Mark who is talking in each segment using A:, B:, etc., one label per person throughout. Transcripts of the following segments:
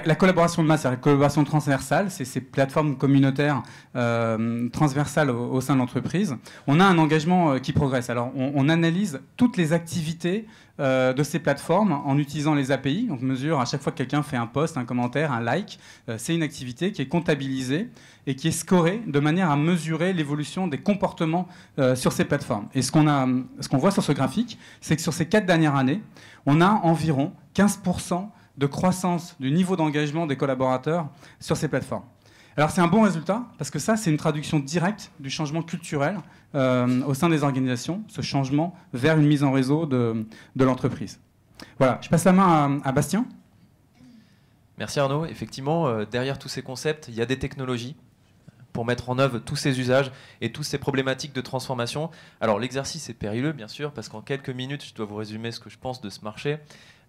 A: la, collaboration de masse, la collaboration transversale, c'est ces plateformes communautaires euh, transversales au, sein de l'entreprise. On a un engagement euh, qui progresse. Alors, on, analyse toutes les activités euh, de ces plateformes en utilisant les API. On mesure à chaque fois que quelqu'un fait un post, un commentaire, un like. c'est une activité qui est comptabilisée et qui est scorée de manière à mesurer l'évolution des comportements sur ces plateformes. Et ce qu'on qu'on voit sur ce graphique, c'est que sur ces quatre dernières années, on a environ 15 de croissance du niveau d'engagement des collaborateurs sur ces plateformes. Alors c'est un bon résultat, parce que ça, c'est une traduction directe du changement culturel euh, au sein des organisations, ce changement vers une mise en réseau de, l'entreprise. Voilà, je passe la main à, Bastien. Merci Arnaud. Effectivement, euh, derrière tous ces concepts, il y a des technologies pour mettre en œuvre tous ces usages et toutes ces problématiques de transformation. Alors l'exercice est périlleux, bien sûr, parce qu'en quelques minutes, je dois vous résumer ce que je pense de ce marché.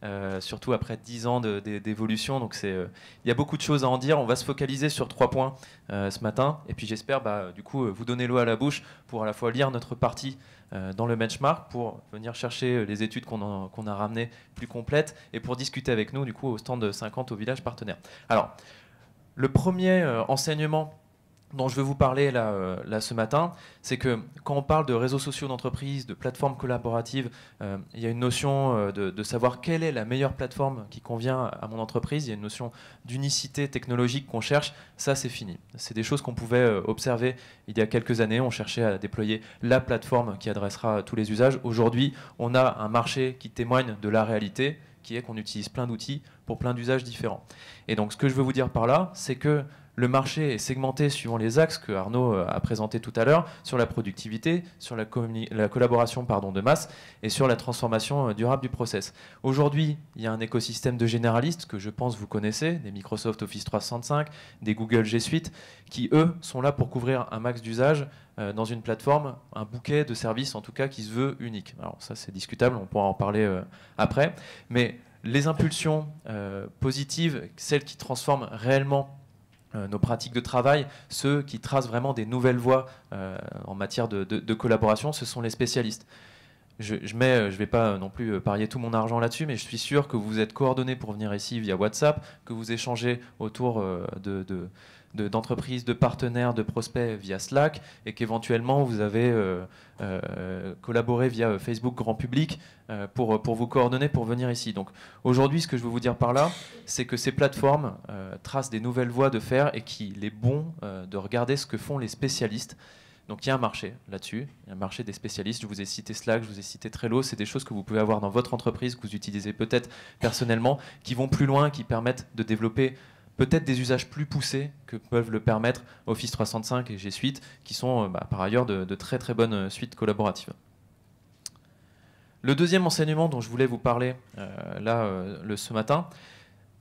A: Euh, surtout après 10 ans d'évolution. Donc euh, il y a beaucoup de choses à en dire. On va se focaliser sur trois points euh, ce matin. Et puis j'espère, bah, du coup, vous donner l'eau à la bouche pour à la fois lire notre partie dans le benchmark, pour venir chercher les études qu'on a ramenées plus complètes et pour discuter avec nous, du coup, au stand 50 au village partenaire. Alors, le premier enseignement dont je vais vous parler euh, là, ce matin, c'est que quand on parle de réseaux sociaux d'entreprise, de plateformes collaboratives, euh, il y a une notion euh, de, de, savoir quelle est la meilleure plateforme qui convient à mon entreprise, il y a une notion d'unicité technologique qu'on cherche, ça c'est fini. C'est des choses qu'on pouvait observer il y a quelques années, on cherchait à déployer la plateforme qui adressera tous les usages. Aujourd'hui, on a un marché qui témoigne de la réalité, qui est qu'on utilise plein d'outils pour plein d'usages différents. Et donc ce que je veux vous dire par là, c'est que le marché est segmenté suivant les axes que Arnaud euh, a présenté tout à l'heure, sur la productivité, sur la, collaboration pardon, de masse et sur la transformation euh, durable du process. Aujourd'hui, il y a un écosystème de généralistes que je pense vous connaissez, des Microsoft Office 365, des Google G Suite, qui eux sont là pour couvrir un max d'usages euh, dans une plateforme, un bouquet de services en tout cas qui se veut unique. Alors ça c'est discutable, on pourra en parler après. Mais les impulsions positives, celles qui transforment réellement euh, nos pratiques de travail, ceux qui tracent vraiment des nouvelles voies euh, en matière de, collaboration, ce sont les spécialistes je, ne euh, je vais pas non plus parier tout mon argent là-dessus, mais je suis sûr que vous êtes coordonnés pour venir ici via WhatsApp, que vous échangez autour de, de, d'entreprises, de, partenaires, de prospects via Slack, et qu'éventuellement vous avez euh, euh, collaboré via euh, Facebook grand public pour, pour vous coordonner, pour venir ici. Donc aujourd'hui, ce que je veux vous dire par là, c'est que ces plateformes tracent des nouvelles voies de faire et qu'il est bon de regarder ce que font les spécialistes. Donc il y a un marché là-dessus, il y a un marché des spécialistes. Je vous ai cité Slack, je vous ai cité Trello, c'est des choses que vous pouvez avoir dans votre entreprise, que vous utilisez peut-être personnellement, qui vont plus loin, qui permettent de développer peut-être des usages plus poussés que peuvent le permettre Office 365 et G Suite, qui sont euh, bah, par ailleurs de, très très bonnes euh, suites collaboratives. Le deuxième enseignement dont je voulais vous parler euh, là ce matin,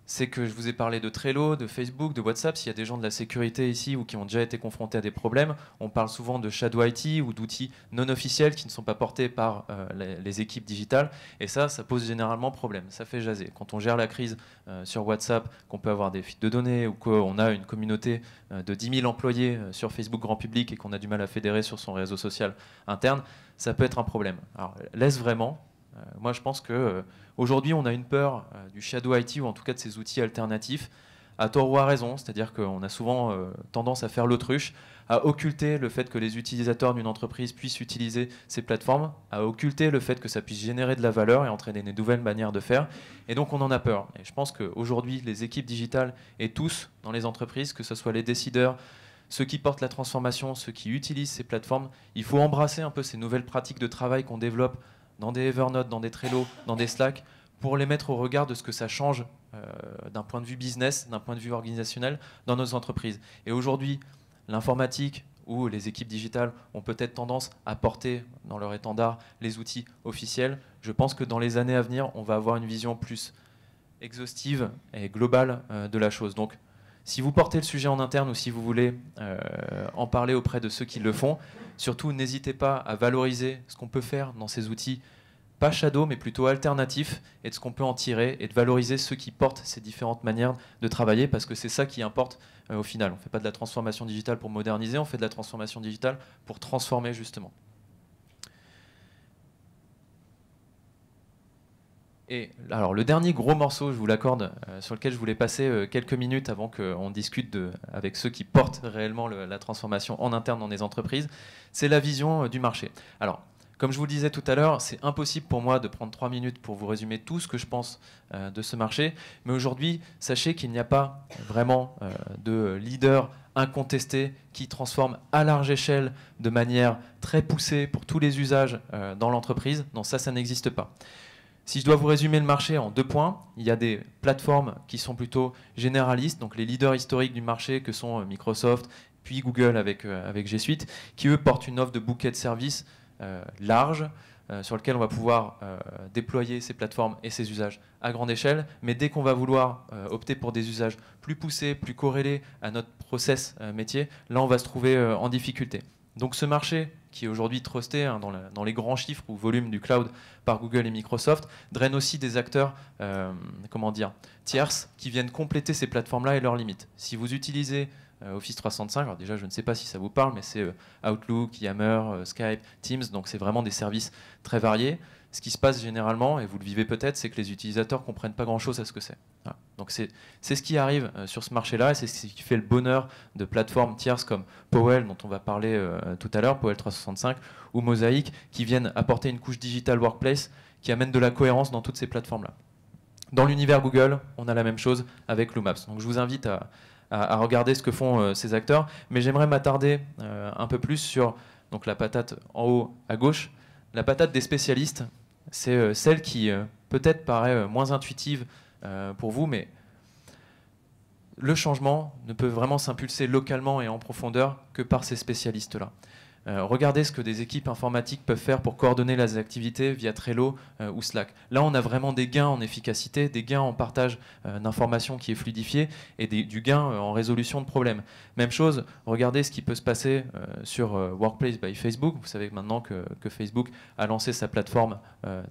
A: c'est que je vous ai parlé de Trello, de Facebook, de WhatsApp. S'il y a des gens de la sécurité ici ou qui ont déjà été confrontés à des problèmes, on parle souvent de shadow IT ou d'outils non officiels qui ne sont pas portés par euh, les, équipes digitales. Et ça, ça pose généralement problème. Ça fait jaser. Quand on gère la crise euh, sur WhatsApp, qu'on peut avoir des fuites de données ou qu'on a une communauté euh, de 10 000 employés sur Facebook grand public et qu'on a du mal à fédérer sur son réseau social interne, ça peut être un problème. Alors, laisse vraiment euh, moi, je pense que euh, aujourd'hui, on a une peur euh, du shadow IT ou en tout cas de ces outils alternatifs, à tort ou à raison. C'est-à-dire qu'on a souvent tendance à faire l'autruche, à occulter le fait que les utilisateurs d'une entreprise puissent utiliser ces plateformes, à occulter le fait que ça puisse générer de la valeur et entraîner des nouvelles manières de faire. Et donc, on en a peur. Et je pense qu'aujourd'hui, les équipes digitales et tous dans les entreprises, que ce soit les décideurs, ceux qui portent la transformation, ceux qui utilisent ces plateformes, il faut embrasser un peu ces nouvelles pratiques de travail qu'on développe dans des Evernote, dans des Trello, dans des Slack, pour les mettre au regard de ce que ça change euh, d'un point de vue business, d'un point de vue organisationnel dans nos entreprises. Et aujourd'hui, l'informatique ou les équipes digitales ont peut-être tendance à porter dans leur étendard les outils officiels. Je pense que dans les années à venir, on va avoir une vision plus exhaustive et globale euh, de la chose. Donc si vous portez le sujet en interne ou si vous voulez euh, en parler auprès de ceux qui le font, surtout n'hésitez pas à valoriser ce qu'on peut faire dans ces outils, pas shadow mais plutôt alternatifs, et de ce qu'on peut en tirer, et de valoriser ceux qui portent ces différentes manières de travailler, parce que c'est ça qui importe euh, au final. On ne fait pas de la transformation digitale pour moderniser, on fait de la transformation digitale pour transformer justement. Et alors le dernier gros morceau, je vous l'accorde, euh, sur lequel je voulais passer euh, quelques minutes avant qu'on discute avec ceux qui portent réellement la transformation en interne dans les entreprises, c'est la vision euh, du marché. Alors, comme je vous le disais tout à l'heure, c'est impossible pour moi de prendre trois minutes pour vous résumer tout ce que je pense de ce marché, mais aujourd'hui, sachez qu'il n'y a pas vraiment de leader incontesté qui transforme à large échelle de manière très poussée pour tous les usages dans l'entreprise. Non, ça, ça n'existe pas. Si je dois vous résumer le marché en deux points, il y a des plateformes qui sont plutôt généralistes, donc les leaders historiques du marché que sont euh, Microsoft, puis Google euh, avec, G Suite, qui eux portent une offre de bouquet de services euh, large sur lequel on va pouvoir déployer ces plateformes et ces usages à grande échelle. Mais dès qu'on va vouloir opter pour des usages plus poussés, plus corrélés à notre process métier, là on va se trouver en difficulté. Donc ce marché, qui est aujourd'hui trusté hein, dans, les grands chiffres ou volumes du cloud par Google et Microsoft, draine aussi des acteurs, euh, comment dire, tierces, qui viennent compléter ces plateformes-là et leurs limites. Si vous utilisez euh, Office 365, alors déjà je ne sais pas si ça vous parle, mais c'est euh, Outlook, Yammer, euh, Skype, Teams, donc c'est vraiment des services très variés. Ce qui se passe généralement, et vous le vivez peut-être, c'est que les utilisateurs comprennent pas grand-chose à ce que c'est. Donc c'est ce qui arrive sur ce marché-là, et c'est ce qui fait le bonheur de plateformes tierces comme Powell, dont on va parler tout à l'heure, Powell 365, ou Mosaic, qui viennent apporter une couche digital workplace qui amène de la cohérence dans toutes ces plateformes-là. Dans l'univers Google, on a la même chose avec Loomaps. Donc je vous invite à, à, regarder ce que font euh, ces acteurs. Mais j'aimerais m'attarder euh, un peu plus sur donc, la patate en haut à gauche. La patate des spécialistes, c'est euh, celle qui peut-être paraît moins intuitive pour vous, mais le changement ne peut vraiment s'impulser localement et en profondeur que par ces spécialistes-là. Euh, regardez ce que des équipes informatiques peuvent faire pour coordonner les activités via Trello euh, ou Slack. Là, on a vraiment des gains en efficacité, des gains en partage euh, d'informations qui est fluidifié et du gain en résolution de problèmes. Même chose, regardez ce qui peut se passer sur Workplace by Facebook. Vous savez maintenant que, que Facebook a lancé sa plateforme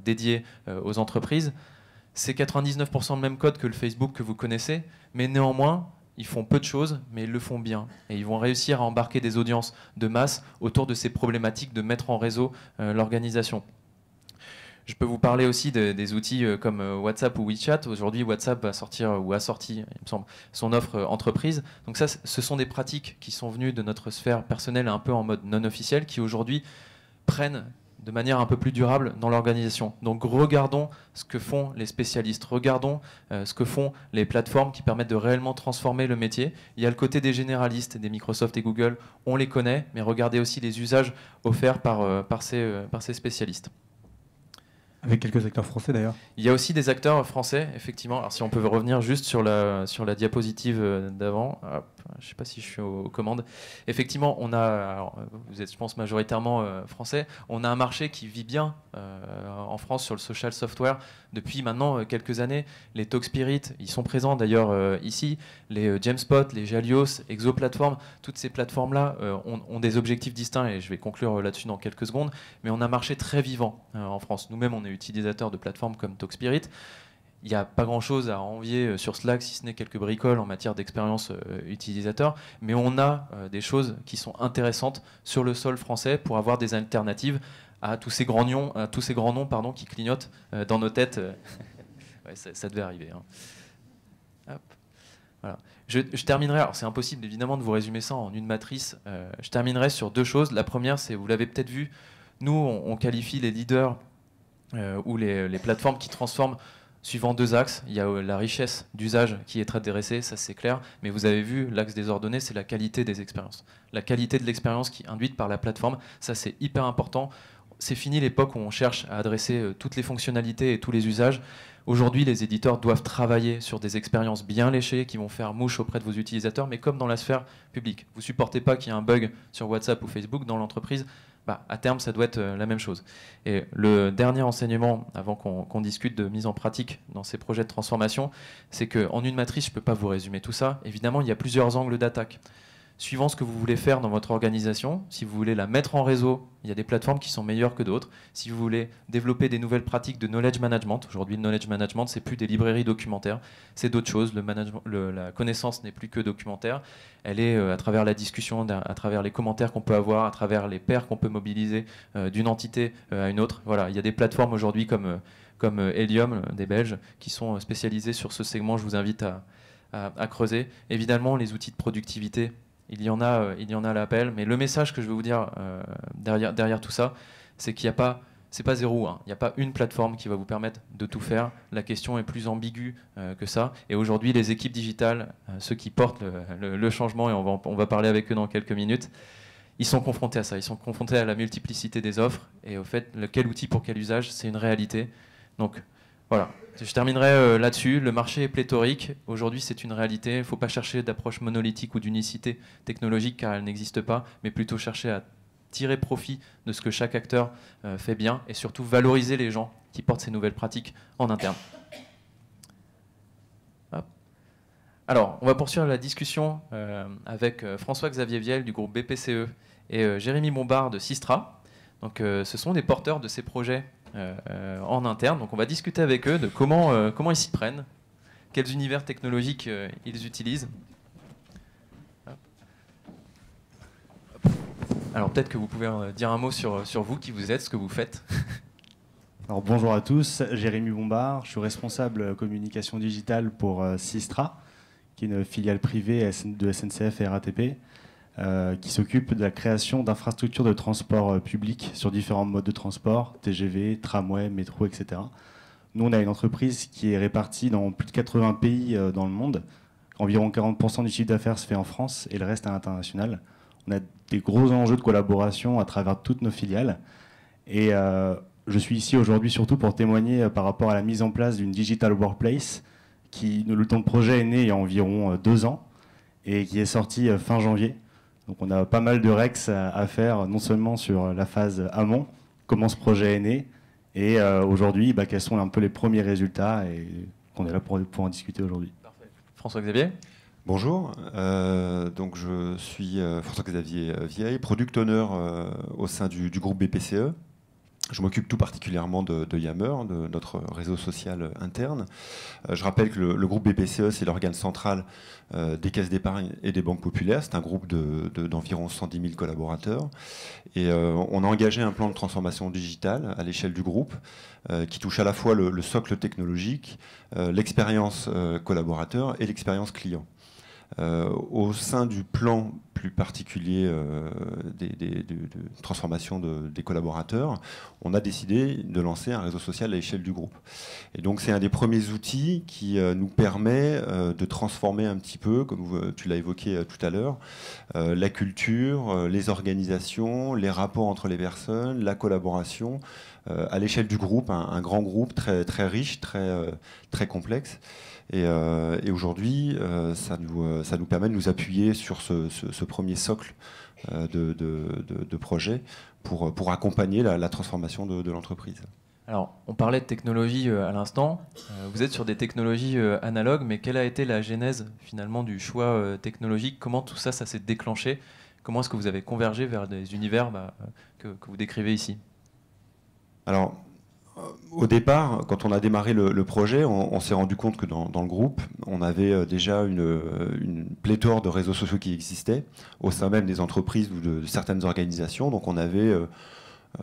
A: dédiée aux entreprises. C'est 99% le même code que le Facebook que vous connaissez, mais néanmoins, ils font peu de choses, mais ils le font bien. Et ils vont réussir à embarquer des audiences de masse autour de ces problématiques de mettre en réseau euh, l'organisation. Je peux vous parler aussi des outils euh, comme euh, WhatsApp ou WeChat. Aujourd'hui, WhatsApp va sortir ou a sorti, il me semble, son offre entreprise. Donc ça, ce sont des pratiques qui sont venues de notre sphère personnelle un peu en mode non officiel, qui aujourd'hui prennent de manière un peu plus durable dans l'organisation. Donc regardons ce que font les spécialistes, regardons euh, ce que font les plateformes qui permettent de réellement transformer le métier. Il y a le côté des généralistes, des Microsoft et Google, on les connaît, mais regardez aussi les usages offerts par, euh, euh, ces, spécialistes.
B: Avec quelques acteurs français d'ailleurs.
A: Il y a aussi des acteurs français, effectivement. Alors si on peut revenir juste sur la diapositive d'avant je ne sais pas si je suis aux commandes. Effectivement, on a, vous êtes, je pense, majoritairement euh, français. On a un marché qui vit bien euh, en France sur le social software depuis maintenant euh, quelques années. Les Talkspirit, ils sont présents d'ailleurs ici. Les Jamespot, les Jalios, Exoplatform, toutes ces plateformes-là ont, ont, des objectifs distincts et je vais conclure là-dessus dans quelques secondes. Mais on a un marché très vivant en France. Nous-mêmes, on est utilisateurs de plateformes comme Talkspirit il n'y a pas grand-chose à envier euh, sur Slack, si ce n'est quelques bricoles en matière d'expérience euh, utilisateur, mais on a euh, des choses qui sont intéressantes sur le sol français pour avoir des alternatives à tous ces grands noms, à tous ces grands noms pardon, qui clignotent dans nos têtes. ça, devait arriver. Hein. Je, terminerai, alors c'est impossible évidemment de vous résumer ça en une matrice, je terminerai sur deux choses. La première, c'est, vous l'avez peut-être vu, nous, on, qualifie les leaders ou les, plateformes qui transforment suivant deux axes. Il y a euh, la richesse d'usage qui est très dressée, ça c'est clair, mais vous avez vu, l'axe des ordonnées, c'est la qualité des expériences. La qualité de l'expérience qui est induite par la plateforme, ça c'est hyper important. C'est fini l'époque où on cherche à adresser euh, toutes les fonctionnalités et tous les usages. Aujourd'hui, les éditeurs doivent travailler sur des expériences bien léchées qui vont faire mouche auprès de vos utilisateurs, mais comme dans la sphère publique. Vous supportez pas qu'il y ait un bug sur WhatsApp ou Facebook dans l'entreprise, à terme, ça doit être euh, la même chose. Et le dernier enseignement, avant qu'on discute de mise en pratique dans ces projets de transformation, c'est qu'en une matrice, je ne peux pas vous résumer tout ça. Évidemment, il y a plusieurs angles d'attaque suivant ce que vous voulez faire dans votre organisation. Si vous voulez la mettre en réseau, il y a des plateformes qui sont meilleures que d'autres. Si vous voulez développer des nouvelles pratiques de knowledge management, aujourd'hui le knowledge management, ce n'est plus des librairies documentaires, c'est d'autres choses. la connaissance n'est plus que documentaire. Elle est euh, à travers la discussion, à travers les commentaires qu'on peut avoir, à travers les paires qu'on peut mobiliser euh, d'une entité euh, à une autre. Voilà, il y a des plateformes aujourd'hui comme comme Helium, des Belges, qui sont spécialisées sur ce segment. Je vous invite à creuser. Évidemment, les outils de productivité il y en a, euh, il y en a à l'appel. Mais le message que je veux vous dire euh, derrière, derrière tout ça, c'est qu'il n'y a pas c'est pas zéro. Hein. Il n'y a pas une plateforme qui va vous permettre de tout faire. La question est plus ambiguë euh, que ça. Et aujourd'hui, les équipes digitales, ceux qui portent le, changement, et on va, on va parler avec eux dans quelques minutes, ils sont confrontés à ça. Ils sont confrontés à la multiplicité des offres et au fait, quel outil pour quel usage, c'est une réalité. Donc, voilà. Je terminerai euh, là-dessus. Le marché est pléthorique. Aujourd'hui, c'est une réalité. Il ne faut pas chercher d'approche monolithique ou d'unicité technologique car elle n'existe pas, mais plutôt chercher à tirer profit de ce que chaque acteur euh, fait bien et surtout valoriser les gens qui portent ces nouvelles pratiques en interne. Alors, on va poursuivre la discussion euh, avec François-Xavier Viel du groupe BPCE et Jérémy Bombard de Sistra. Donc, ce sont des porteurs de ces projets euh, en interne. Donc on va discuter avec eux de comment, euh, comment ils s'y prennent, quels univers technologiques euh, ils utilisent. Alors peut-être que vous pouvez dire un mot sur, sur vous, qui vous êtes, ce que vous faites.
B: Alors bonjour à tous, Jérémy Bombard, je suis responsable communication digitale pour Sistra, qui est une filiale privée de SNCF et RATP. Euh, qui s'occupe de la création d'infrastructures de transport euh, public sur différents modes de transport, TGV, tramway, métro, etc. Nous, on a une entreprise qui est répartie dans plus de 80 pays euh, dans le monde. Environ 40% du chiffre d'affaires se fait en France et le reste à l'international. On a des gros enjeux de collaboration à travers toutes nos filiales. Et je suis ici aujourd'hui surtout pour témoigner par rapport à la mise en place d'une Digital Workplace, qui, dont le projet est né il y a environ deux ans et qui est sorti fin janvier. Donc on a pas mal de rex à, faire, non seulement sur la phase amont, comment ce projet est né, et euh, aujourd'hui, bah, quels sont un peu les premiers résultats, et qu'on est là pour, pour en discuter aujourd'hui.
C: François-Xavier Bonjour, euh, donc je suis euh, François-Xavier Vieille, product owner au sein du groupe BPCE. Je m'occupe tout particulièrement de, Yammer, hein, de notre réseau social interne. Euh, je rappelle que le, groupe BPCE, c'est l'organe central euh, des caisses d'épargne et des banques populaires. C'est un groupe d'environ 110 000 collaborateurs. Et euh, on a engagé un plan de transformation digitale à l'échelle du groupe qui touche à la fois le socle technologique, l'expérience collaborateur et l'expérience client. Euh, au sein du plan plus particulier euh, de, transformation des collaborateurs, on a décidé de lancer un réseau social à l'échelle du groupe. Et donc c'est un des premiers outils qui euh, nous permet de transformer un petit peu, comme tu l'as évoqué tout à l'heure, la culture, les organisations, les rapports entre les personnes, la collaboration à l'échelle du groupe, un, un, grand groupe très, très riche, très, très complexe. Euh, et, aujourd'hui, euh, ça, nous, euh, ça nous permet de nous appuyer sur ce, premier socle de, de, projet pour, pour accompagner la, transformation de, l'entreprise.
A: Alors, on parlait de technologie à l'instant. vous êtes sur des technologies analogues, mais quelle a été la genèse finalement du choix technologique Comment tout ça, ça s'est déclenché Comment est-ce que vous avez convergé vers des univers bah, que, que vous décrivez
C: ici Alors, euh, au départ, quand on a démarré le, projet, on, s'est rendu compte que dans, le groupe, on avait euh, déjà euh, une, pléthore de réseaux sociaux qui existaient au sein même des entreprises ou de, certaines organisations. Donc on avait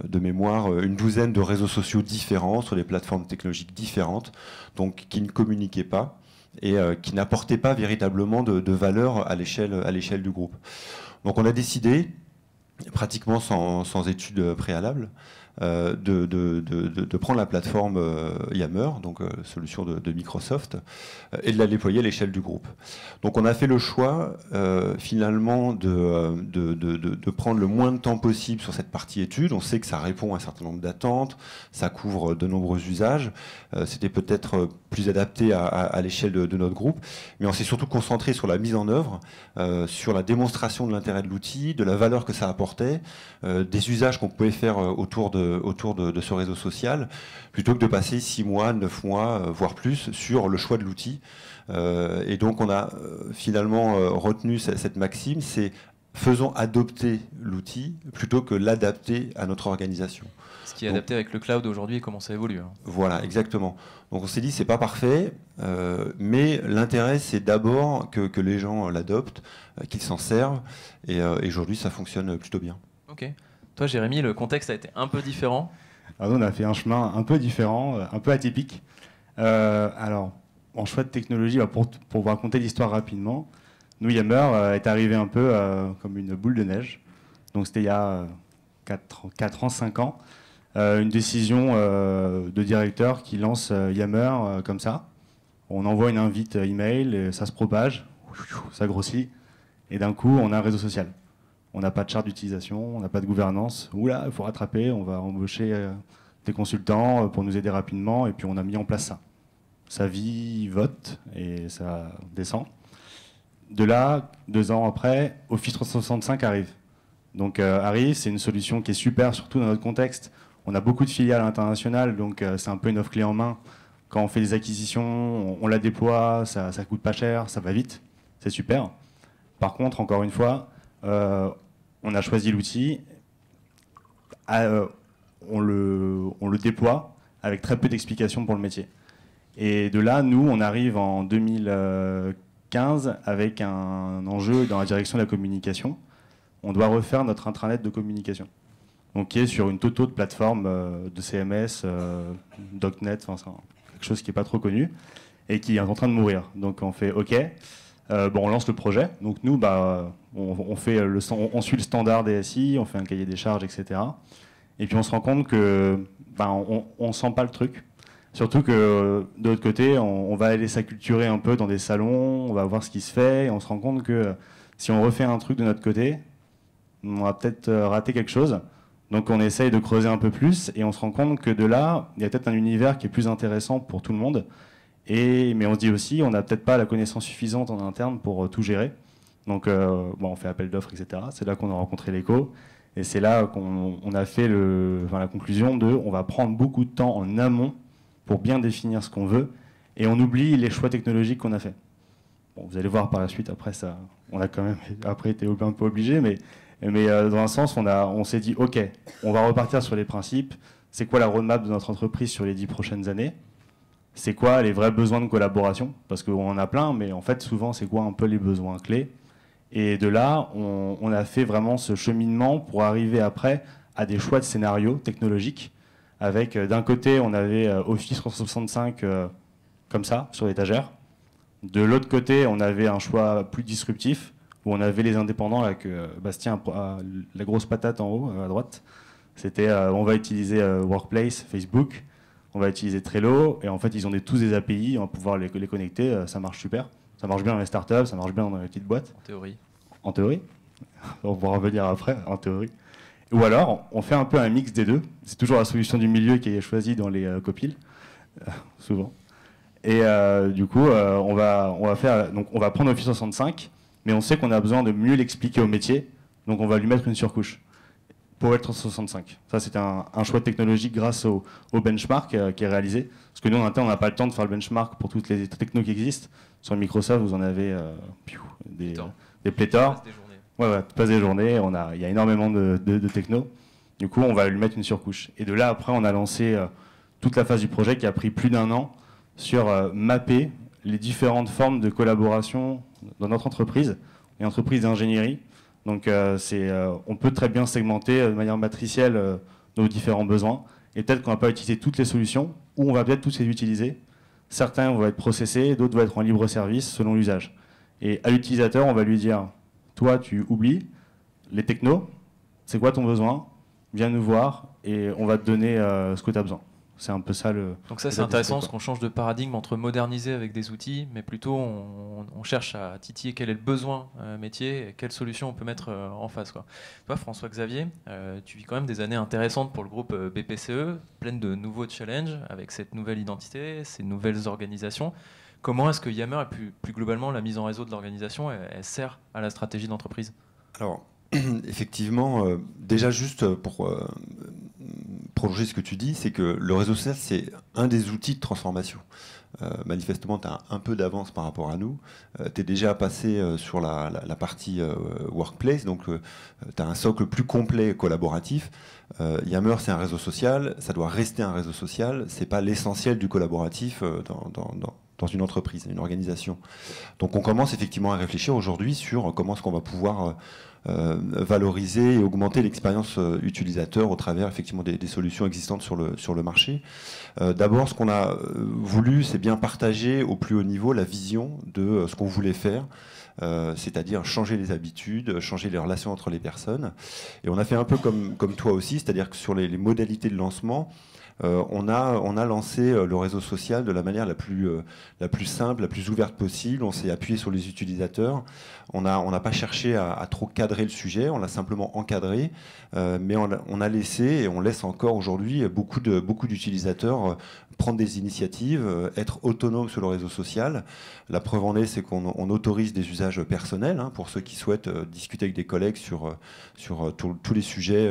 C: de mémoire une douzaine de réseaux sociaux différents sur des plateformes technologiques différentes, donc qui ne communiquaient pas et qui n'apportaient pas véritablement de, valeur à l'échelle du groupe. Donc on a décidé, pratiquement sans, sans études préalables, euh, de, prendre la plateforme euh, Yammer, donc euh, solution de, Microsoft, et de la déployer à l'échelle du groupe. Donc on a fait le choix finalement de, prendre le moins de temps possible sur cette partie étude. On sait que ça répond à un certain nombre d'attentes, ça couvre de nombreux usages. C'était peut-être plus adapté à, à l'échelle de, notre groupe, mais on s'est surtout concentré sur la mise en œuvre, sur la démonstration de l'intérêt de l'outil, de la valeur que ça apportait, des usages qu'on pouvait faire autour de euh, autour de, ce réseau social, plutôt que de passer 6 mois, 9 mois, euh, voire plus, sur le choix de l'outil. Euh, et donc on a finalement retenu cette, maxime, c'est faisons adopter l'outil plutôt que l'adapter à notre organisation.
A: Ce qui est adapté avec le cloud aujourd'hui
C: et comment ça évolue. Hein. Voilà, exactement. Donc on s'est dit, c'est pas parfait, mais l'intérêt, c'est d'abord que, les gens l'adoptent, qu'ils s'en servent, et, et aujourd'hui, ça fonctionne plutôt bien.
A: Ok. Toi, Jérémy, le contexte a été un peu différent.
C: Ah, nous, on a fait un
B: chemin un peu différent, euh, un peu atypique. Euh, alors, en choix de technologie, bah, pour, vous raconter l'histoire rapidement, nous, Yammer euh, est arrivé un peu comme une boule de neige. Donc, c'était il y a 4, ans, 5 ans. une décision de directeur qui lance Yammer comme ça. On envoie une invite email, ça se propage, ça grossit, et d'un coup, on a un réseau social on n'a pas de charte d'utilisation, on n'a pas de gouvernance. Oula, il faut rattraper, on va embaucher euh, des consultants euh, pour nous aider rapidement, et puis on a mis en place ça. Ça vit, vote, et ça descend. De là, deux ans après, Office 365 arrive. Donc ari euh, arrive, c'est une solution qui est super, surtout dans notre contexte. On a beaucoup de filiales internationales, donc c'est un peu une offre clé en main. Quand on fait des acquisitions, on, la déploie, ça, ça coûte pas cher, ça va vite, c'est super. Par contre, encore une fois, euh, on a choisi l'outil, ah, euh, on, le, déploie avec très peu d'explications pour le métier. Et de là, nous, on arrive en 2015 avec un enjeu dans la direction de la communication. On doit refaire notre intranet de communication. Donc, qui est sur une toute de plateforme euh, de CMS, DocNet, quelque chose qui n'est pas trop connu, et qui est en train de mourir. Donc, on fait OK. Euh, on lance le projet. Donc nous, bah, on, on suit le standard des on fait un cahier des charges, etc. Et puis on se rend compte que bah, on, ne sent pas le truc. Surtout que euh, de l'autre côté, on, on, va aller s'acculturer un peu dans des salons, on va voir ce qui se fait, et on se rend compte que si on refait un truc de notre côté, on va peut-être euh, rater quelque chose. Donc on essaye de creuser un peu plus, et on se rend compte que de là, il y a peut-être un univers qui est plus intéressant pour tout le monde mais on se dit aussi, on n'a peut-être pas la connaissance suffisante en interne pour euh, tout gérer. Donc, euh, on fait appel d'offres, etc. C'est là qu'on a rencontré l'écho. Et c'est là qu'on a fait le, la conclusion de on va prendre beaucoup de temps en amont pour bien définir ce qu'on veut. Et on oublie les choix technologiques qu'on a fait. vous allez voir par la suite, après, ça, on a quand même après été un peu obligé. Mais, mais euh, dans un sens, on, on s'est dit OK, on va repartir sur les principes. C'est quoi la roadmap de notre entreprise sur les dix prochaines années c'est quoi les vrais besoins de collaboration Parce qu'on en a plein, mais en fait, souvent, c'est quoi un peu les besoins clés Et de là, on, a fait vraiment ce cheminement pour arriver après à des choix de scénarios technologiques. Avec euh, d'un côté, on avait euh, Office 365 euh, comme ça, sur l'étagère. De l'autre côté, on avait un choix plus disruptif, où on avait les indépendants, là, Bastien la grosse patate en haut, à droite. C'était on va utiliser Workplace, Facebook on va utiliser Trello. Et en fait, ils ont des, tous des API, on va pouvoir les, connecter. Euh, ça marche super. Ça marche bien dans les startups, ça marche bien dans les petites boîtes. En théorie. En théorie. on va revenir après, en théorie. Ou alors, on fait un peu un mix des deux. C'est toujours la solution du milieu qui est choisie dans les euh, copiles, euh, souvent. Et du coup, on, va, on, va faire, donc on va prendre Office 65, mais on sait qu'on a besoin de mieux l'expliquer au métier, donc on va lui mettre une surcouche pour L365. Ça, c'était un, choix technologique grâce au, benchmark euh, qui est réalisé. Parce que nous, en interne, on n'a pas le temps de faire le benchmark pour toutes les technos qui existent. Sur Microsoft, vous en avez euh, des, euh, des, pléthores. Des ouais, ouais, des journées. On a, il y a énormément de, de, Du coup, on va lui mettre une surcouche. Et de là, après, on a lancé toute la phase du projet qui a pris plus d'un an sur mapper les différentes formes de collaboration dans notre entreprise, les entreprises d'ingénierie, donc euh, c'est, euh, on peut très bien segmenter euh, de manière matricielle nos différents besoins. Et peut-être qu'on ne va pas utiliser toutes les solutions, ou on va peut-être tous les utiliser. Certains vont être processés, d'autres vont être en libre service selon l'usage. Et à l'utilisateur, on va lui dire, toi, tu oublies les technos, c'est quoi ton besoin Viens nous voir et on va te donner ce que tu as besoin. C'est un peu ça le. Donc ça c'est intéressant, ce qu'on
A: change de paradigme entre moderniser avec des outils, mais plutôt on, cherche à titiller quel est le besoin euh, métier, et quelles solutions on peut mettre euh, en face. Quoi. Toi François-Xavier, euh, tu vis quand même des années intéressantes pour le groupe BPCE, pleines de nouveaux challenges avec cette nouvelle identité, ces nouvelles organisations. Comment est-ce que Yammer et plus, plus, globalement la mise en réseau de l'organisation, elle, elle sert à la stratégie d'entreprise Alors
C: effectivement, déjà juste pour prolonger ce que tu dis, c'est que le réseau social, c'est un des outils de transformation. Euh, manifestement, tu as un peu d'avance par rapport à nous. Euh, tu es déjà passé euh, sur la, partie workplace, donc tu as un socle plus complet collaboratif. Yammer, c'est un réseau social, ça doit rester un réseau social, c'est pas l'essentiel du collaboratif dans dans une entreprise, une organisation. Donc on commence effectivement à réfléchir aujourd'hui sur comment est-ce qu'on va pouvoir euh, euh, valoriser et augmenter l'expérience euh, utilisateur au travers effectivement des, solutions existantes sur le, sur le marché. D'abord, ce qu'on a voulu, c'est bien partager au plus haut niveau la vision de ce qu'on voulait faire. c'est-à-dire changer les habitudes, changer les relations entre les personnes. Et on a fait un peu comme, comme toi aussi, c'est-à-dire que sur les, les modalités de lancement, euh, on, a, on a lancé euh, le réseau social de la manière la plus, euh, la plus simple, la plus ouverte possible. On s'est appuyé sur les utilisateurs. On n'a on pas cherché à, trop cadrer le sujet, on l'a simplement encadré. mais on, a laissé et on laisse encore aujourd'hui beaucoup de beaucoup d'utilisateurs prendre des initiatives, être autonomes sur le réseau social. La preuve en est, c'est qu'on autorise des usages personnels hein, pour ceux qui souhaitent discuter avec des collègues sur, sur tous les sujets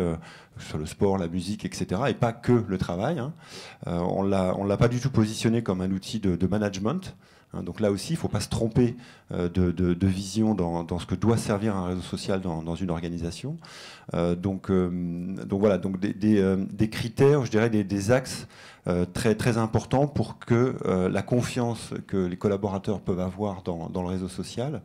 C: sur le sport, la musique, etc., et pas que le travail. Hein. Euh, on ne l'a pas du tout positionné comme un outil de, management. Hein. donc là aussi, il ne faut pas se tromper euh, de, vision dans, ce que doit servir un réseau social dans une organisation. Euh, donc, euh, donc voilà, donc euh, des, critères, je dirais des, axes très, très importants pour que la confiance que les collaborateurs peuvent avoir dans, dans le réseau social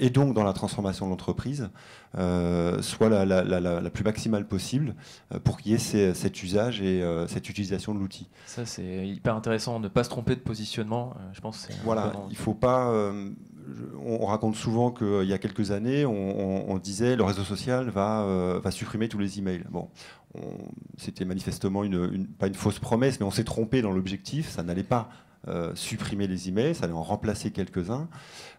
C: et donc dans la transformation de l'entreprise soit la, plus maximale possible pour qu'il y ait cet usage et cette utilisation de l'outil.
A: Ça, c'est hyper intéressant, ne pas se tromper de positionnement. je pense. voilà, il
C: ne faut pas on raconte souvent qu'il euh, y a quelques années, on, disait le réseau social va, euh, supprimer tous les emails. Bon, c'était manifestement une, pas une fausse promesse, mais on s'est trompé dans l'objectif. Ça n'allait pas euh, supprimer les emails, ça allait en remplacer quelques-uns.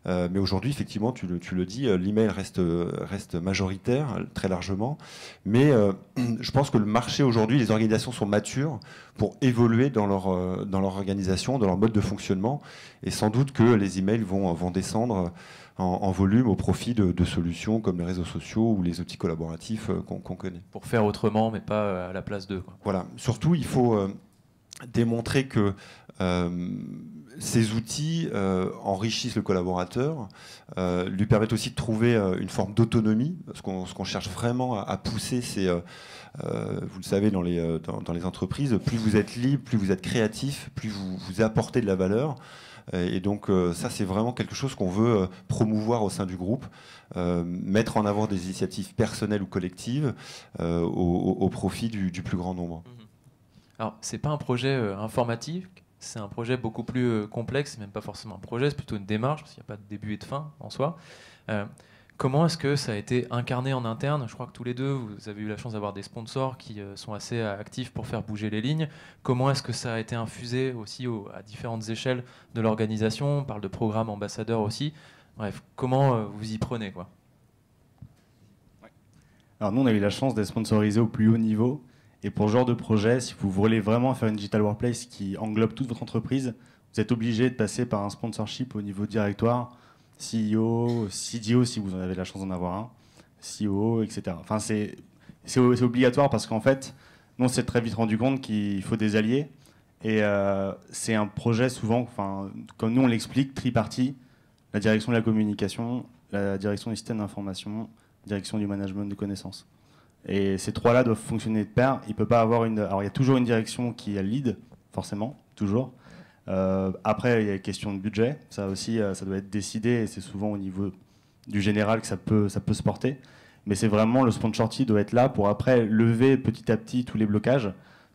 C: Euh, mais aujourd'hui, effectivement, tu le, tu le dis, euh, l'email reste, reste majoritaire très largement. Mais je pense que le marché aujourd'hui, les organisations sont matures pour évoluer dans leur, dans leur organisation, dans leur mode de fonctionnement. Et sans doute que les emails vont, vont descendre en, volume au profit de, solutions comme les réseaux sociaux ou les outils collaboratifs qu'on connaît.
A: Pour faire autrement, mais pas à la place d'eux.
C: Voilà. Surtout, il faut démontrer que euh, ces outils euh, enrichissent le collaborateur, euh, lui permettent aussi de trouver une forme d'autonomie. Ce qu'on cherche vraiment à, pousser, c'est, vous le savez, dans les, dans, les, entreprises, plus vous êtes libre, plus vous êtes créatif, plus vous, vous apportez de la valeur. Et donc ça, c'est vraiment quelque chose qu'on veut promouvoir au sein du groupe, mettre en avant des initiatives personnelles ou collectives au, profit du, du, plus grand nombre. Mhm.
A: Alors, ce n'est pas un projet informatif c'est un projet beaucoup plus euh, complexe, même pas forcément un projet, c'est plutôt une démarche, parce qu'il n'y a pas de début et de fin en soi. Euh, comment est-ce que ça a été incarné en interne Je crois que tous les deux, vous avez eu la chance d'avoir des sponsors qui euh, sont assez actifs pour faire bouger les lignes. Comment est-ce que ça a été infusé aussi à différentes échelles de l'organisation On parle de programme ambassadeur aussi. Bref, comment vous y prenez quoi
B: alors nous, on a eu la chance d'être sponsorisé au plus haut niveau. Et pour ce genre de projet, si vous voulez vraiment faire une digital workplace qui englobe toute votre entreprise, vous êtes obligé de passer par un sponsorship au niveau directoire, CEO, CDO si vous en avez la chance d'en avoir un, CEO, etc. Enfin, c'est obligatoire parce qu'en fait, nous on s'est très vite rendu compte qu'il faut des alliés. Et euh, c'est un projet souvent, enfin, comme nous on l'explique, tripartie, la direction de la communication, la direction des systèmes d'information, direction du management de connaissances. Et ces trois-là doivent fonctionner de pair. Il peut pas avoir une. Alors il y a toujours une direction qui le lead, forcément, toujours. Euh, après, il y a les questions de budget. Ça aussi, euh, ça doit être décidé c'est souvent au niveau du général que ça peut, ça peut se porter. Mais c'est vraiment le sponsor doit être là pour après lever petit à petit tous les blocages.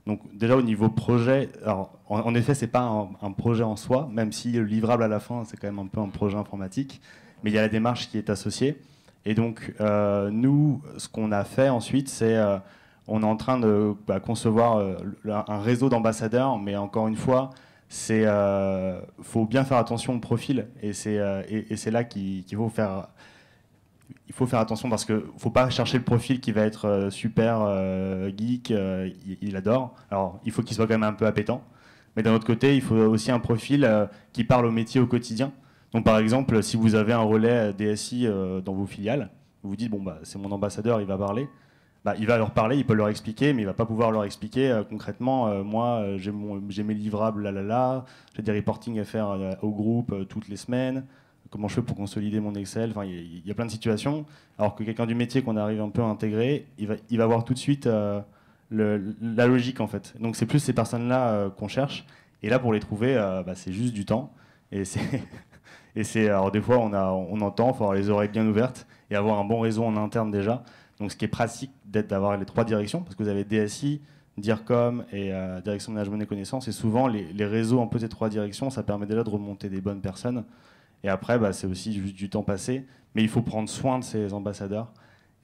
B: Donc déjà au niveau projet, alors, en, effet, c'est pas un, un, projet en soi, même si le livrable à la fin, c'est quand même un peu un projet informatique. Mais il y a la démarche qui est associée. Et donc, euh, nous, ce qu'on a fait ensuite, c'est euh, on est en train de bah, concevoir euh, un réseau d'ambassadeurs, mais encore une fois, c'est faut bien faire attention au profil, et c'est et, là qu'il faut faire il faut faire attention parce qu'il ne faut pas chercher le profil qui va être super geek, il, adore. Alors il faut qu'il soit quand même un peu appétant, mais d'un autre côté, il faut aussi un profil qui parle au métier au quotidien. Donc par exemple, si vous avez un relais DSI euh, dans vos filiales, vous vous dites, bon, bah, c'est mon ambassadeur, il va parler. Bah, il va leur parler, il peut leur expliquer, mais il va pas pouvoir leur expliquer euh, concrètement. Euh, moi, j'ai mes livrables, là, là, là. J'ai des reportings à faire au groupe toutes les semaines. Comment je fais pour consolider mon Excel Enfin, il y, a plein de situations. Alors que quelqu'un du métier qu'on arrive un peu à intégrer, il va, il va voir tout de suite la logique en fait. Donc c'est plus ces personnes-là qu'on cherche. Et là, pour les trouver, bah, c'est juste du temps. Et c'est et c'est alors des fois on a on entend, faut avoir les oreilles bien ouvertes et avoir un bon réseau en interne déjà. Donc ce qui est pratique d'être d'avoir les trois directions parce que vous avez DSI, DIRCOM et euh, direction management des connaissances. Et souvent les, réseaux en peu des trois directions, ça permet déjà de remonter des bonnes personnes. Et après bah, c'est aussi juste du temps passé, mais il faut prendre soin de ces ambassadeurs.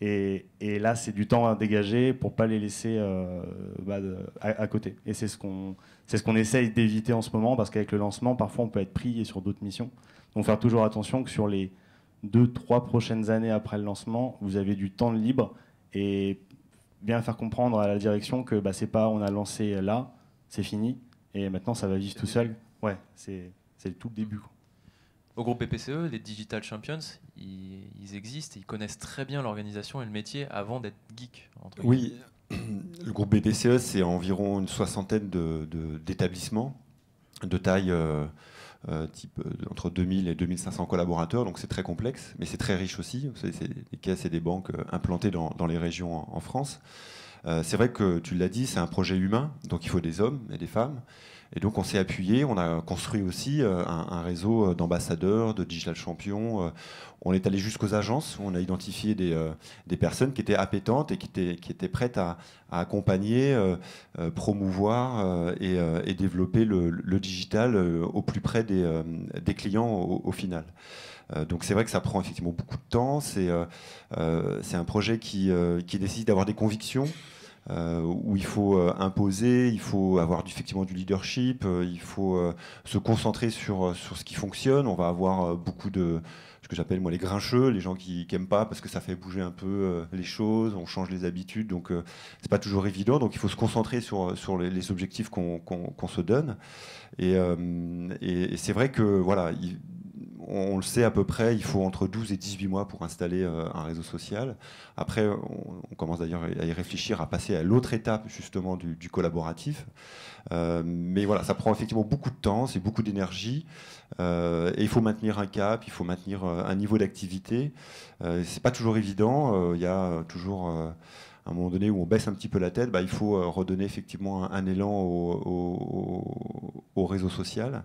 B: Et, et là, c'est du temps à dégager pour pas les laisser euh, bah, à, côté. Et c'est ce qu'on ce essaye d'éviter en ce moment parce qu'avec le lancement, parfois on peut être pris sur d'autres missions. Donc faire toujours attention que sur les deux, trois prochaines années après le lancement, vous avez du temps libre et bien faire comprendre à la direction que bah, c'est pas on a lancé là, c'est fini et maintenant ça va vivre tout seul. Ouais, c'est le tout le début.
A: Au groupe BPCE, les Digital Champions, ils, existent, ils connaissent très bien l'organisation et le métier avant d'être geek.
C: oui, le groupe BPCE, c'est environ une soixantaine d'établissements de, d'établissements de, taille euh, euh, type euh, entre 2000 et 2500 collaborateurs, donc c'est très complexe, mais c'est très riche aussi. C'est des caisses et des banques euh, implantées dans, dans les régions en France. Euh, c'est vrai que tu l'as dit, c'est un projet humain, donc il faut des hommes et des femmes. Et donc on s'est appuyé, on a construit aussi euh, un, réseau euh, d'ambassadeurs, de digital champions. On est allé jusqu'aux agences où on a identifié des, des, personnes qui étaient appétentes et qui étaient, qui étaient prêtes à, accompagner, promouvoir et, développer le, le, digital au plus près des, des clients au final. Euh, donc c'est vrai que ça prend effectivement beaucoup de temps. C'est euh, euh, un projet qui, qui décide d'avoir des convictions. où il faut imposer, il faut avoir effectivement du leadership, il faut se concentrer sur, sur ce qui fonctionne. On va avoir beaucoup de ce que j'appelle moi les grincheux, les gens qui n'aiment pas parce que ça fait bouger un peu les choses, on change les habitudes, donc c'est pas toujours évident. Donc il faut se concentrer sur, sur les, objectifs qu'on se donne. Et, et, c'est vrai que voilà. Il, on, le sait à peu près, il faut entre 12 et 18 mois pour installer euh, un réseau social. Après, on, commence d'ailleurs à y réfléchir, à passer à l'autre étape justement du, collaboratif. Euh, mais voilà, ça prend effectivement beaucoup de temps, c'est beaucoup d'énergie. Euh, et il faut maintenir un cap, il faut maintenir un niveau d'activité. Ce c'est pas toujours évident. Il y a toujours à un moment donné où on baisse un petit peu la tête, bah, il faut euh, redonner effectivement un, élan au, réseau social.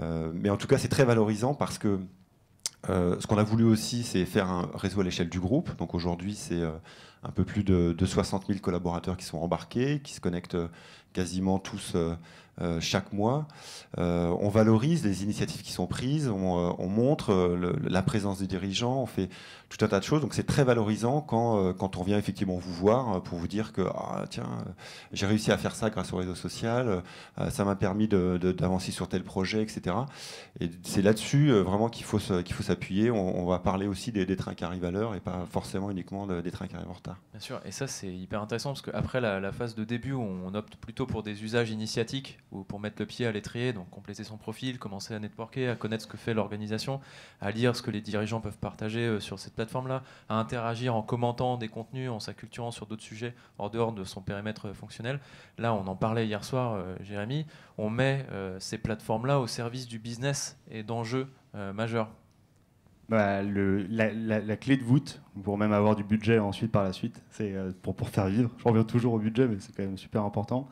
C: Euh, mais en tout cas, c'est très valorisant parce que euh, ce qu'on a voulu aussi, c'est faire un réseau à l'échelle du groupe. Donc aujourd'hui, c'est un peu plus de, de, 60 000 collaborateurs qui sont embarqués, qui se connectent quasiment tous euh, chaque mois. Euh, on valorise les initiatives qui sont prises, on, euh, montre la présence des dirigeants, on fait tout un tas de choses. Donc c'est très valorisant quand, quand on vient effectivement vous voir pour vous dire que ah, tiens, j'ai réussi à faire ça grâce au réseau social, ça m'a permis d'avancer sur tel projet, etc. Et c'est là-dessus vraiment qu'il faut qu'il faut s'appuyer. On, va parler aussi des, trains qui arrivent à l'heure et pas forcément uniquement des trains qui arrivent en retard. Bien
A: sûr, et ça c'est hyper intéressant parce qu'après la, la phase de début, on opte plutôt pour des usages initiatiques ou pour mettre le pied à l'étrier, donc compléter son profil, commencer à networker, à connaître ce que fait l'organisation, à lire ce que les dirigeants peuvent partager euh, sur cette plateforme-là, à interagir en commentant des contenus, en s'acculturant sur d'autres sujets hors dehors de son périmètre euh, fonctionnel. Là, on en parlait hier soir, euh, Jérémy, on met ces plateformes-là au service du business et d'enjeux majeurs.
B: Bah, la, clé de voûte pour même avoir du budget ensuite par la suite, c'est pour, pour faire vivre. Je reviens toujours au budget, mais c'est quand même super important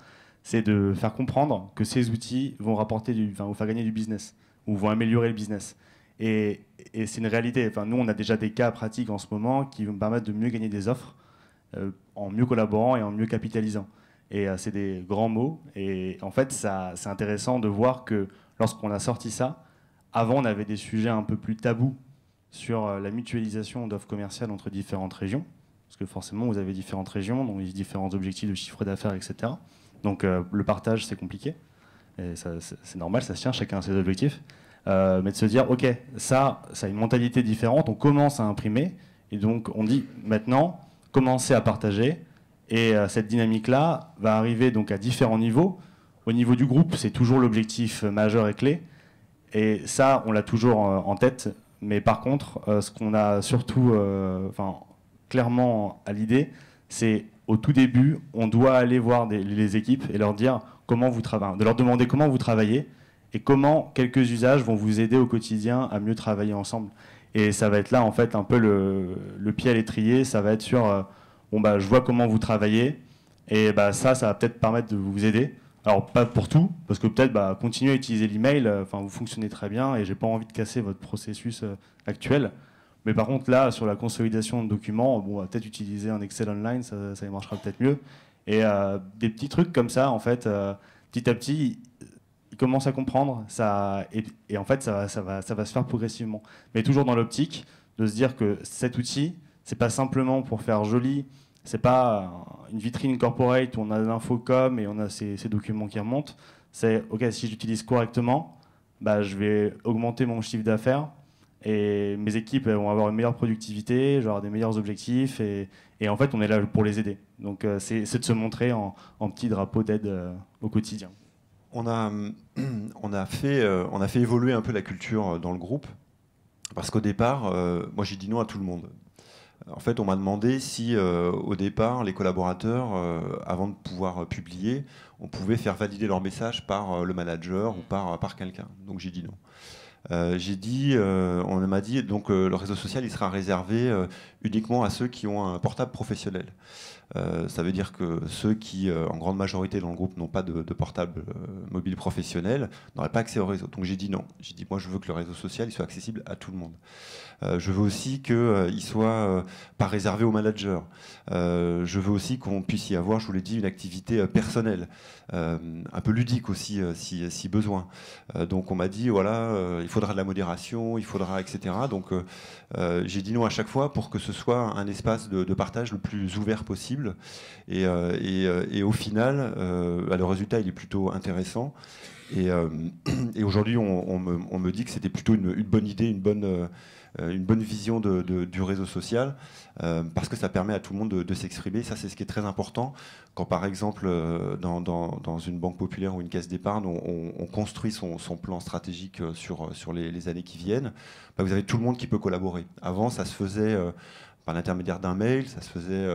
B: c'est de faire comprendre que ces outils vont rapporter du, enfin, vont faire gagner du business ou vont améliorer le business. Et, c'est une réalité. Enfin, nous, on a déjà des cas pratiques en ce moment qui vont permettre de mieux gagner des offres euh, en mieux collaborant et en mieux capitalisant. Et euh, c'est des grands mots. Et en fait, c'est intéressant de voir que lorsqu'on a sorti ça, avant, on avait des sujets un peu plus tabous sur euh, la mutualisation d'offres commerciales entre différentes régions. Parce que forcément, vous avez différentes régions, donc différents objectifs de chiffre d'affaires, etc. Donc euh, le partage, c'est compliqué. c'est normal, ça se tient, chacun a ses objectifs. Euh, mais de se dire, OK, ça, ça a une mentalité différente, on commence à imprimer. Et donc on dit, maintenant, commencez à partager. Et euh, cette dynamique-là va arriver donc à différents niveaux. Au niveau du groupe, c'est toujours l'objectif majeur et clé. Et ça, on l'a toujours en tête. Mais par contre, ce qu'on a surtout, enfin, clairement à l'idée, c'est au tout début, on doit aller voir les équipes et leur dire comment vous leur demander comment vous travaillez et comment quelques usages vont vous aider au quotidien à mieux travailler ensemble. Et ça va être là, en fait, un peu le, pied à l'étrier. Ça va être sur, euh, bon, bah, je vois comment vous travaillez, et bah, ça, ça va peut-être permettre de vous aider. Alors, pas pour tout, parce que peut-être, bah, continuez à utiliser l'email, euh, enfin, vous fonctionnez très bien, et j'ai pas envie de casser votre processus euh, actuel. Mais par contre, là, sur la consolidation de documents, bon, on va peut-être utiliser un Excel online, ça, ça marchera peut-être mieux. Et euh, des petits trucs comme ça, en fait, euh, petit à petit, ils commencent à comprendre, ça, et, en fait, ça, ça, va, ça va se faire progressivement. Mais toujours dans l'optique de se dire que cet outil, c'est pas simplement pour faire joli, c'est pas une vitrine corporate où on a com et on a ces, ces documents qui remontent. C'est, ok, si j'utilise correctement, bah, je vais augmenter mon chiffre d'affaires, et mes équipes vont avoir une meilleure productivité, genre des meilleurs objectifs, et, en fait, on est là pour les aider. Donc, euh, c'est de se montrer en, en petit drapeau d'aide euh, au quotidien. On
C: a, on, a fait, euh, on a fait évoluer un peu la culture dans le groupe, parce qu'au départ, moi j'ai dit non à tout le monde. En fait, on m'a demandé si, au départ, les collaborateurs, avant de pouvoir publier, on pouvait faire valider leur message par le manager ou par, par quelqu'un. Donc j'ai dit non. Euh, j'ai dit, euh, on m'a dit, donc euh, le réseau social, il sera réservé uniquement à ceux qui ont un portable professionnel. Euh, ça veut dire que ceux qui, euh, en grande majorité dans le groupe, n'ont pas de, portable euh, mobile professionnel, n'auraient pas accès au réseau. Donc j'ai dit non. J'ai dit moi je veux que le réseau social il soit accessible à tout le monde. je veux aussi qu'il soit pas réservé aux managers. je veux aussi qu'on puisse y avoir, je vous l'ai dit, une activité personnelle, un peu ludique aussi si, besoin. donc on m'a dit voilà, il faudra de la modération, il faudra etc. Donc j'ai dit non à chaque fois pour que ce soit un espace de, partage le plus ouvert possible. Et, euh, euh, au final, euh, bah, le résultat, il est plutôt intéressant. Et, aujourd'hui, on, me, dit que c'était plutôt une, une, bonne idée, une bonne euh, une bonne vision du réseau social, euh, parce que ça permet à tout le monde de, s'exprimer. Ça, c'est ce qui est très important. Quand, par exemple, euh, dans, une banque populaire ou une caisse d'épargne, on, construit son, plan stratégique sur, sur les, années qui viennent, bah, vous avez tout le monde qui peut collaborer. Avant, ça se faisait... par l'intermédiaire d'un mail, ça se faisait,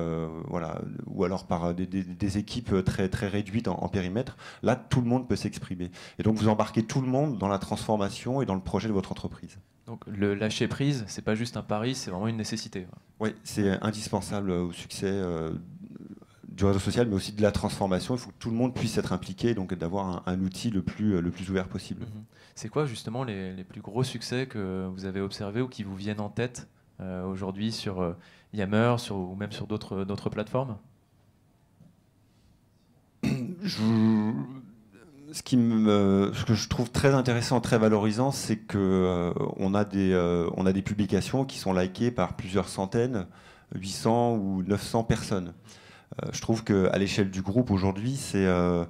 C: voilà, ou alors par des, équipes très, très réduites en, périmètre. Là, tout le monde peut s'exprimer. Et donc, vous embarquez tout le monde dans la transformation et dans le projet de votre entreprise. Donc le lâcher
A: prise, c'est pas juste un pari, c'est vraiment une nécessité.
C: Oui, c'est indispensable au succès euh, du réseau social, mais aussi de la transformation. Il faut que tout le monde puisse être impliqué, donc d'avoir un, outil le plus, euh, le plus ouvert possible. Mhm.
A: C'est quoi justement les, plus gros succès que vous avez observés ou qui vous viennent en tête euh, aujourd'hui sur Yammer ou même sur d'autres plateformes
C: Je ce, que je trouve très intéressant, très valorisant, c'est qu'on euh, euh, a des publications qui sont likées par plusieurs centaines, 800 ou 900 personnes. Euh, je trouve qu'à l'échelle du groupe aujourd'hui, euh,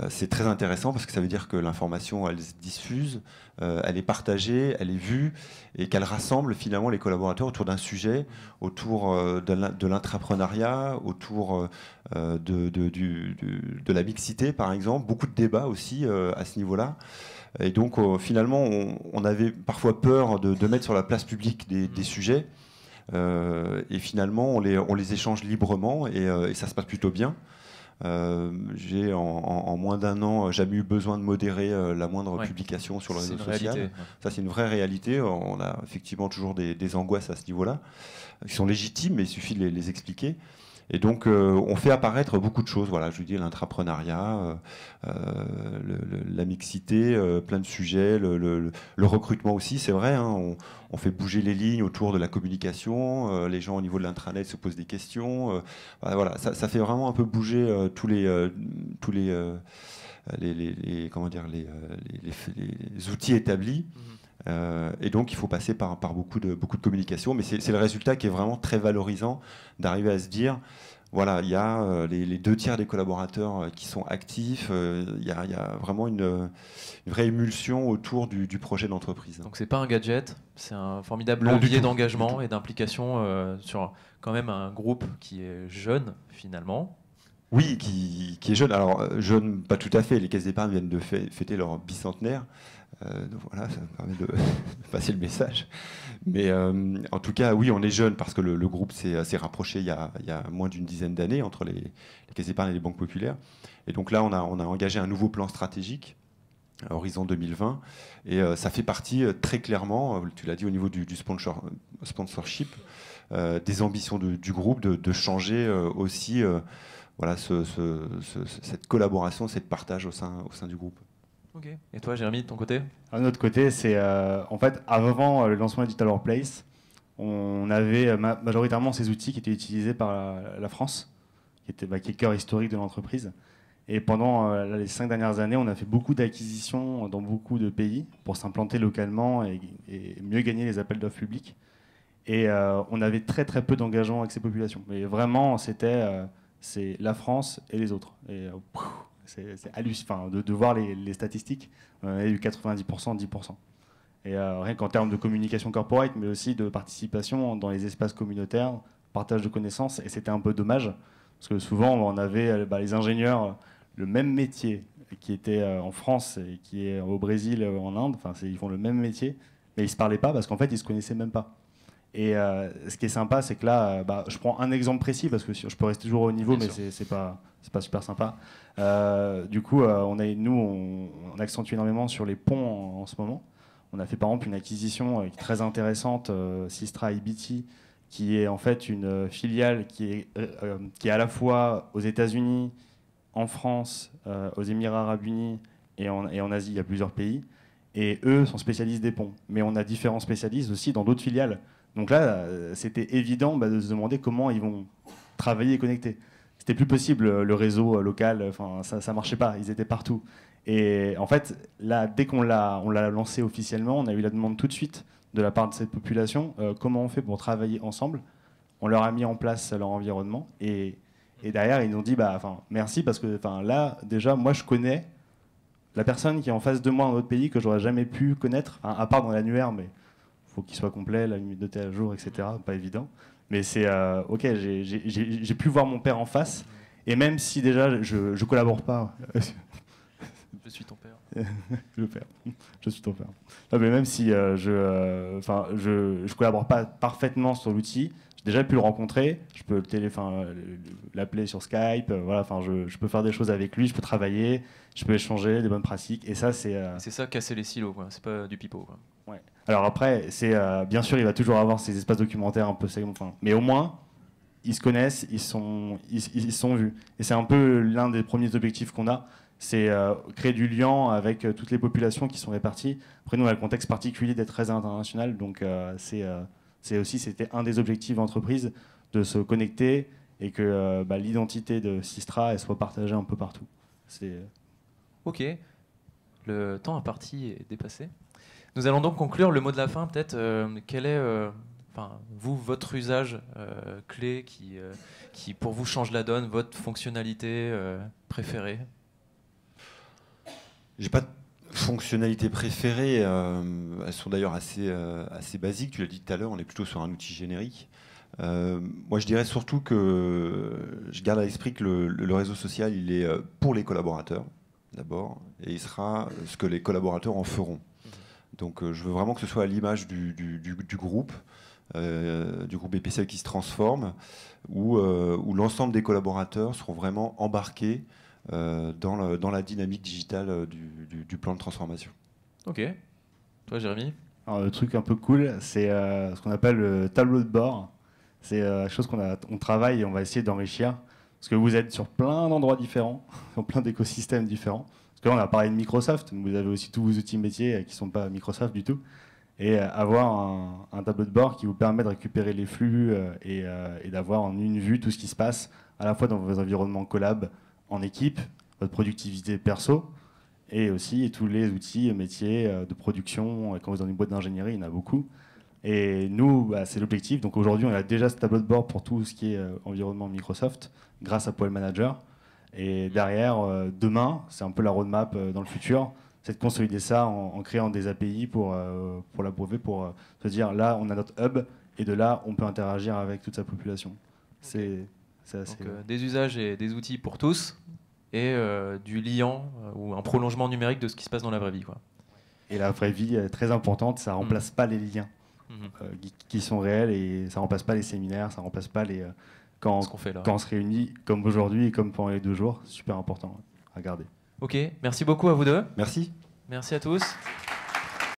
C: euh, c'est très intéressant parce que ça veut dire que l'information, elle se diffuse, elle est partagée, elle est vue et qu'elle rassemble finalement les collaborateurs autour d'un sujet, autour de l'intrapreneuriat, autour de, la mixité par exemple. Beaucoup de débats aussi à ce niveau-là. Et donc finalement, on, avait parfois peur de, mettre sur la place publique des sujets. Euh, et finalement, on les, échange librement euh, et, ça se passe plutôt bien. Euh, j'ai en, moins d'un an jamais eu besoin de modérer la moindre publication sur le réseau social. Ça, c'est une vraie réalité. On a effectivement toujours des, angoisses à ce niveau-là, qui sont légitimes, mais il suffit de les expliquer. Et donc, euh, on fait apparaître beaucoup de choses. Voilà, je vous dis l'intrapreneuriat, euh, euh, la mixité, plein de sujets, le, recrutement aussi, c'est vrai. Hein. on, fait bouger les lignes autour de la communication. les gens au niveau de l'intranet se posent des questions. Bah, voilà, ça, fait vraiment un peu bouger tous les, tous les, comment dire, les, outils établis. Mmh. Euh, et donc, il faut passer par, par beaucoup, de, beaucoup de communication. Mais c'est le résultat qui est vraiment très valorisant d'arriver à se dire, voilà, il y a euh, les, deux tiers des collaborateurs euh, qui sont actifs. Il y, a vraiment une, vraie émulsion autour du, projet d'entreprise. Donc, c'est
A: pas un gadget, c'est un formidable levier d'engagement et d'implication sur quand même un groupe qui est jeune, finalement,
C: oui, qui, qui, est jeune. Alors, jeune, pas tout à fait. Les caisses d'épargne viennent de fêter leur bicentenaire. Euh, voilà, ça me permet de, passer le message. Mais euh, en tout cas, oui, on est jeune parce que le, groupe s'est euh, rapproché il y a, moins d'une dizaine d'années entre les, caisses d'épargne et les banques populaires. Et donc là, on a, engagé un nouveau plan stratégique Horizon 2020. Et ça fait partie très clairement, tu l'as dit au niveau du, sponsorship, des ambitions du groupe de, changer aussi voilà, cette collaboration, cette partage au sein du groupe.
A: Et toi, Jérémy, de ton côté
C: De notre côté, c'est euh, en fait avant euh, le lancement du Tower
B: Place, on avait euh, majoritairement ces outils qui étaient utilisés par la, France, qui, était, bah, le cœur historique de l'entreprise. Et pendant les cinq dernières années, on a fait beaucoup d'acquisitions dans beaucoup de pays pour s'implanter localement et, mieux gagner les appels d'offres publics. Et on avait très très peu d'engagement avec ces populations. Mais vraiment, c'était c'est la France et les autres. Et c'est hallucinant de, de, voir les, statistiques. On euh, est eu 90%, 10%. Et euh, rien qu'en termes de communication corporate, mais aussi de participation dans les espaces communautaires, partage de connaissances. Et c'était un peu dommage, parce que souvent, on avait euh, bah, les ingénieurs, le même métier qui était en France et qui est au Brésil, en Inde. Enfin, ils font le même métier, mais ils ne se parlaient pas parce qu'en fait, ils ne se connaissaient même pas. Et euh, ce qui est sympa, c'est que là, euh, bah, je prends un exemple précis parce que je peux rester toujours au niveau, mais c'est pas c'est pas super sympa. Euh, du coup, on a, nous, on, accentue énormément sur les ponts en, ce moment. On a fait par exemple une acquisition très intéressante, Sistra IBT, qui est en fait une filiale qui est, qui est à la fois aux États-Unis, en France, aux Émirats arabes unis et et en Asie, il y a plusieurs pays. Et eux sont spécialistes des ponts. Mais on a différents spécialistes aussi dans d'autres filiales. Donc là, euh, c'était évident bah, de se demander comment ils vont travailler et connecter. C'était plus possible euh, le réseau euh, local, ça ne marchait pas, ils étaient partout. Et en fait, là, dès qu'on l'a on l'a lancé officiellement, on a eu la demande tout de suite de la part de cette population comment on fait pour travailler ensemble. On leur a mis en place leur environnement et, derrière ils nous ont dit bah enfin merci parce que enfin là déjà moi je connais la personne qui est en face de moi dans autre pays que j'aurais jamais pu connaître, à part dans l'annuaire, mais faut qu'il soit complet, la limite luminosité à jour, etc. Pas évident. Mais c'est euh, ok, j'ai pu voir mon père en face, et même si déjà je, ne collabore pas. je suis ton père. le père. Je suis ton père. mais même si euh, je, euh, enfin, je, collabore pas parfaitement sur l'outil, j'ai déjà pu le rencontrer. Je peux l'appeler sur Skype. voilà, enfin, je, peux faire des choses avec lui. Je peux travailler. Je peux échanger des bonnes pratiques. Et ça, c'est. C'est
A: ça, casser les silos. n'est pas du pipeau. Quoi. Ouais.
B: Alors après, c'est euh, bien sûr, il va toujours avoir ces espaces documentaires un peu segmentés, mais au moins, ils se connaissent, ils sont, ils, sont vus. Et c'est un peu l'un des premiers objectifs qu'on a, c'est euh, créer du lien avec euh, toutes les populations qui sont réparties. Après, nous, on le contexte particulier d'être très international, donc c'est aussi, c'était un des objectifs d'entreprise de se connecter et que bah, l'identité de Sistra elle soit partagée un peu partout.
A: Ok, le temps imparti est dépassé. Nous allons donc conclure le mot de la fin, peut-être. Euh, quel est, euh, vous, votre usage euh, clé qui, qui, pour vous, change la donne, votre fonctionnalité préférée
C: J'ai pas de fonctionnalité préférée. elles sont d'ailleurs assez, assez basiques. Tu l'as dit tout à l'heure, on est plutôt sur un outil générique. moi, je dirais surtout que je garde à l'esprit que le, réseau social, il est pour les collaborateurs, d'abord, et il sera ce que les collaborateurs en feront. Donc euh, je veux vraiment que ce soit à l'image du, groupe, du groupe euh, BPCL qui se transforme, euh, où, l'ensemble des collaborateurs seront vraiment embarqués dans, la dynamique digitale du, plan de transformation.
A: Ok. Toi, Jérémy
C: Alors,
B: Le truc un peu cool, c'est ce qu'on appelle le tableau de bord. C'est une chose qu'on travaille et on va essayer d'enrichir. Parce que vous êtes sur plein d'endroits différents, sur plein d'écosystèmes différents. Parce que là, on a parlé de Microsoft, vous avez aussi tous vos outils métiers euh, qui ne sont pas Microsoft du tout. Et euh, avoir un, tableau de bord qui vous permet de récupérer les flux euh, et, d'avoir en une vue tout ce qui se passe, à la fois dans vos environnements collab, en équipe, votre productivité perso, et aussi tous les outils métiers de production. Quand vous êtes dans une boîte d'ingénierie, il y en a beaucoup. Et nous, bah, c'est l'objectif. Donc aujourd'hui, on a déjà ce tableau de bord pour tout ce qui est environnement Microsoft grâce à Poel Manager. Et derrière, euh, demain, c'est un peu la roadmap euh, dans le futur, c'est de consolider ça en, créant des API pour, euh, pour l'approuver, pour se dire là, on a notre hub et de là, on peut interagir avec toute sa population. C'est assez. Donc, des
A: usages et des outils pour tous et du liant ou un prolongement numérique de ce qui se passe dans la vraie vie. Quoi.
B: Et la vraie vie est très importante, ça remplace mhm. pas les liens mhm. qui, qui, sont réels et ça remplace pas les séminaires, ça remplace pas les quand, qu'on on se réunit, comme aujourd'hui et comme pendant les deux jours, super important à garder.
A: Ok, merci beaucoup à vous deux. Merci. Merci à tous.